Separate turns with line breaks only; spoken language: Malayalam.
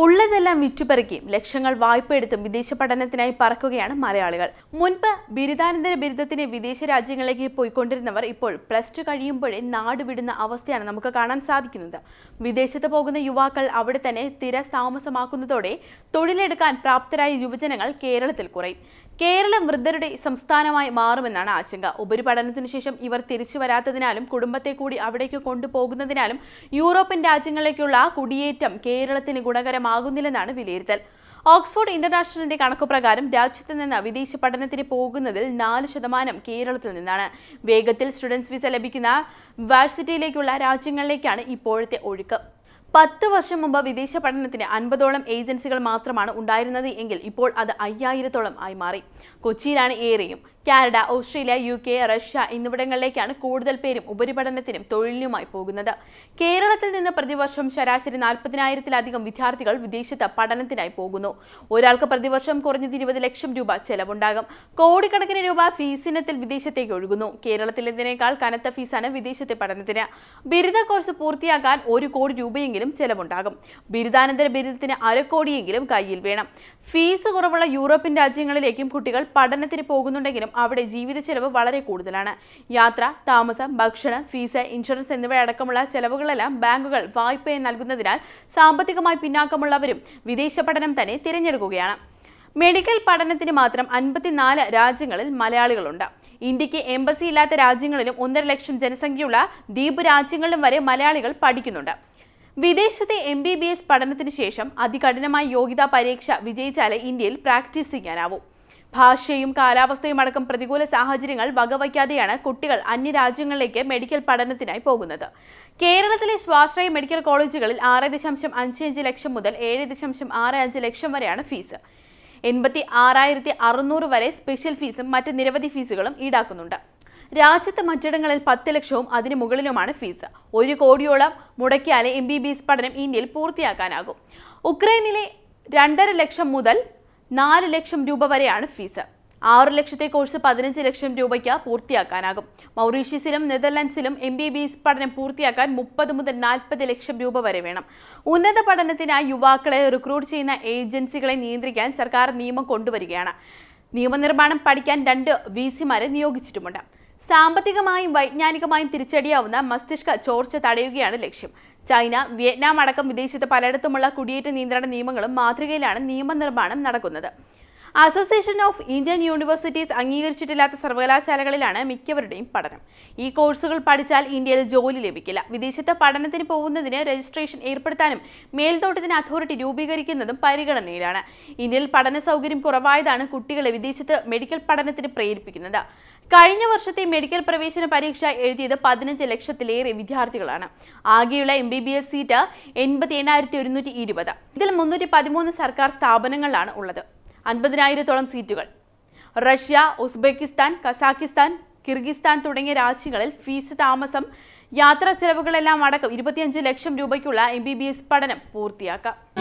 ഉള്ളതെല്ലാം വിറ്റുപെറുക്കിയും ലക്ഷങ്ങൾ വായ്പയെടുത്തും വിദേശ പഠനത്തിനായി പറക്കുകയാണ് മലയാളികൾ മുൻപ് ബിരുദാനന്തര ബിരുദത്തിന് വിദേശ രാജ്യങ്ങളിലേക്ക് പോയിക്കൊണ്ടിരുന്നവർ ഇപ്പോൾ പ്ലസ് ടു കഴിയുമ്പോഴേ നാട് വിടുന്ന അവസ്ഥയാണ് നമുക്ക് കാണാൻ സാധിക്കുന്നത് വിദേശത്ത് പോകുന്ന യുവാക്കൾ അവിടെ തന്നെ സ്ഥിര താമസമാക്കുന്നതോടെ തൊഴിലെടുക്കാൻ പ്രാപ്തരായ യുവജനങ്ങൾ കേരളത്തിൽ കുറയും കേരളം വൃദ്ധരുടെ സംസ്ഥാനമായി മാറുമെന്നാണ് ആശങ്ക ഉപരിപഠനത്തിനു ശേഷം ഇവർ തിരിച്ചു വരാത്തതിനാലും കുടുംബത്തെ കൂടി അവിടേക്ക് കൊണ്ടുപോകുന്നതിനാലും യൂറോപ്യൻ രാജ്യങ്ങളിലേക്കുള്ള കുടിയേറ്റം കേരളത്തിന് ഗുണകരമാകുന്നില്ലെന്നാണ് വിലയിരുത്തൽ ഓക്സ്ഫോർഡ് ഇന്റർനാഷണലിന്റെ പ്രകാരം രാജ്യത്ത് നിന്ന് വിദേശ പഠനത്തിന് പോകുന്നതിൽ നാല് ശതമാനം കേരളത്തിൽ നിന്നാണ് വേഗത്തിൽ സ്റ്റുഡൻസ് വിസ ലഭിക്കുന്ന വാഴ്സിറ്റിയിലേക്കുള്ള രാജ്യങ്ങളിലേക്കാണ് ഇപ്പോഴത്തെ ഒഴുക്ക് പത്ത് വർഷം മുമ്പ് വിദേശ പഠനത്തിന് അൻപതോളം ഏജൻസികൾ മാത്രമാണ് ഉണ്ടായിരുന്നത് എങ്കിൽ ഇപ്പോൾ അത് അയ്യായിരത്തോളം ആയി മാറി കൊച്ചിയിലാണ് ഏറെയും Canada Australia U K Russia എന്നിവിടങ്ങളിലേക്കാണ് കൂടുതൽ പേരും ഉപരിപഠനത്തിനും തൊഴിലിനുമായി പോകുന്നത് കേരളത്തിൽ നിന്ന് പ്രതിവർഷം ശരാശരി നാൽപ്പതിനായിരത്തിലധികം വിദ്യാർത്ഥികൾ വിദേശത്ത് പഠനത്തിനായി പോകുന്നു ഒരാൾക്ക് പ്രതിവർഷം കുറഞ്ഞത് ഇരുപത് ലക്ഷം രൂപ ചെലവുണ്ടാകും കോടിക്കണക്കിന് രൂപ ഫീസിനത്തിൽ വിദേശത്തേക്ക് ഒഴുകുന്നു കേരളത്തിലേതിനേക്കാൾ കനത്ത ഫീസാണ് വിദേശത്തെ പഠനത്തിന് ബിരുദ കോഴ്സ് പൂർത്തിയാക്കാൻ ഒരു കോടി രൂപയെങ്കിലും ചെലവുണ്ടാകും ബിരുദാനന്തര ബിരുദത്തിന് അരക്കോടിയെങ്കിലും കയ്യിൽ വേണം ഫീസ് കുറവുള്ള യൂറോപ്യൻ രാജ്യങ്ങളിലേക്കും കുട്ടികൾ പഠനത്തിന് പോകുന്നുണ്ടെങ്കിലും അവിടെ ജീവിത ചെലവ് വളരെ കൂടുതലാണ് യാത്ര താമസം ഭക്ഷണം ഫീസ് ഇൻഷുറൻസ് എന്നിവയടക്കമുള്ള ചെലവുകളെല്ലാം ബാങ്കുകൾ വായ്പയെ നൽകുന്നതിനാൽ സാമ്പത്തികമായി പിന്നാക്കമുള്ളവരും വിദേശ പഠനം തന്നെ തിരഞ്ഞെടുക്കുകയാണ് മെഡിക്കൽ പഠനത്തിന് മാത്രം അൻപത്തിനാല് രാജ്യങ്ങളിൽ മലയാളികളുണ്ട് ഇന്ത്യക്ക് എംബസി ഇല്ലാത്ത രാജ്യങ്ങളിലും ഒന്നര ലക്ഷം ജനസംഖ്യയുള്ള ദ്വീപ് രാജ്യങ്ങളിലും വരെ മലയാളികൾ പഠിക്കുന്നുണ്ട് വിദേശത്തെ എം ബി ബി എസ് പഠനത്തിന് ശേഷം അതികഠിനമായ യോഗ്യതാ പരീക്ഷ വിജയിച്ചാലേ ഇന്ത്യയിൽ പ്രാക്ടീസ് ചെയ്യാനാവൂ ഭാഷയും കാലാവസ്ഥയും അടക്കം പ്രതികൂല സാഹചര്യങ്ങൾ വകവയ്ക്കാതെയാണ് കുട്ടികൾ അന്യരാജ്യങ്ങളിലേക്ക് മെഡിക്കൽ പഠനത്തിനായി പോകുന്നത് കേരളത്തിലെ സ്വാശ്രയ മെഡിക്കൽ കോളേജുകളിൽ ആറ് ദശാംശം അഞ്ച് അഞ്ച് ലക്ഷം മുതൽ ഏഴ് ദശാംശം ആറ് അഞ്ച് ലക്ഷം വരെയാണ് ഫീസ് എൺപത്തി ആറായിരത്തി അറുന്നൂറ് വരെ സ്പെഷ്യൽ ഫീസും മറ്റ് നിരവധി ഫീസുകളും ഈടാക്കുന്നുണ്ട് രാജ്യത്ത് മറ്റിടങ്ങളിൽ പത്ത് ലക്ഷവും അതിനു മുകളിലുമാണ് ഫീസ് ഒരു കോടിയോളം മുടക്കിയാലേ എം ബി ബി എസ് പഠനം ഇന്ത്യയിൽ പൂർത്തിയാക്കാനാകും ഉക്രൈനിലെ രണ്ടര ലക്ഷം മുതൽ നാല് ലക്ഷം രൂപ വരെയാണ് ഫീസ് ആറ് ലക്ഷത്തെ കോഴ്സ് പതിനഞ്ച് ലക്ഷം രൂപയ്ക്ക് പൂർത്തിയാക്കാനാകും മൗറീഷ്യസിലും നെതർലാൻഡ്സിലും എം ബി ബി എസ് പഠനം പൂർത്തിയാക്കാൻ മുപ്പത് മുതൽ നാൽപ്പത് ലക്ഷം രൂപ വരെ വേണം ഉന്നത പഠനത്തിനായി യുവാക്കളെ റിക്രൂട്ട് ചെയ്യുന്ന ഏജൻസികളെ നിയന്ത്രിക്കാൻ സർക്കാർ നിയമം കൊണ്ടുവരികയാണ് നിയമനിർമ്മാണം പഠിക്കാൻ രണ്ട് വി സിമാരെ നിയോഗിച്ചിട്ടുമുണ്ട് സാമ്പത്തികമായും വൈജ്ഞാനികമായും തിരിച്ചടിയാവുന്ന മസ്തിഷ്ക ചോർച്ച തടയുകയാണ് ലക്ഷ്യം ചൈന വിയറ്റ്നാം അടക്കം വിദേശത്ത് പലയിടത്തുമുള്ള കുടിയേറ്റ നിയന്ത്രണ നിയമങ്ങളും മാതൃകയിലാണ് നിയമനിർമ്മാണം നടക്കുന്നത് അസോസിയേഷൻ ഓഫ് ഇന്ത്യൻ യൂണിവേഴ്സിറ്റീസ് അംഗീകരിച്ചിട്ടില്ലാത്ത സർവകലാശാലകളിലാണ് മിക്കവരുടെയും പഠനം ഈ കോഴ്സുകൾ പഠിച്ചാൽ ഇന്ത്യയിൽ ജോലി ലഭിക്കില്ല വിദേശത്ത് പഠനത്തിന് പോകുന്നതിന് രജിസ്ട്രേഷൻ ഏർപ്പെടുത്താനും മേൽനോട്ടത്തിന് അതോറിറ്റി രൂപീകരിക്കുന്നതും പരിഗണനയിലാണ് ഇന്ത്യയിൽ പഠന സൗകര്യം കുറവായതാണ് കുട്ടികളെ വിദേശത്ത് മെഡിക്കൽ പഠനത്തിന് പ്രേരിപ്പിക്കുന്നത് കഴിഞ്ഞ വർഷത്തെ മെഡിക്കൽ പ്രവേശന പരീക്ഷ എഴുതിയത് പതിനഞ്ച് ലക്ഷത്തിലേറെ വിദ്യാർത്ഥികളാണ് ആകെയുള്ള M B B S seat എൺപത്തി എണ്ണായിരത്തി ഒരുന്നൂറ്റി ഇരുപത് ഇതിൽ മുന്നൂറ്റി പതിമൂന്ന് സർക്കാർ സ്ഥാപനങ്ങളിലാണ് ഉള്ളത് അൻപതിനായിരത്തോളം സീറ്റുകൾ റഷ്യ ഉസ്ബെക്കിസ്ഥാൻ കസാക്കിസ്ഥാൻ കിർഗിസ്ഥാൻ തുടങ്ങിയ രാജ്യങ്ങളിൽ ഫീസ് താമസം യാത്രാ ചെലവുകളെല്ലാം അടക്കം ഇരുപത്തിയഞ്ച് ലക്ഷം രൂപയ്ക്കുള്ള എം ബി ബി എസ് പഠനം പൂർത്തിയാക്കാം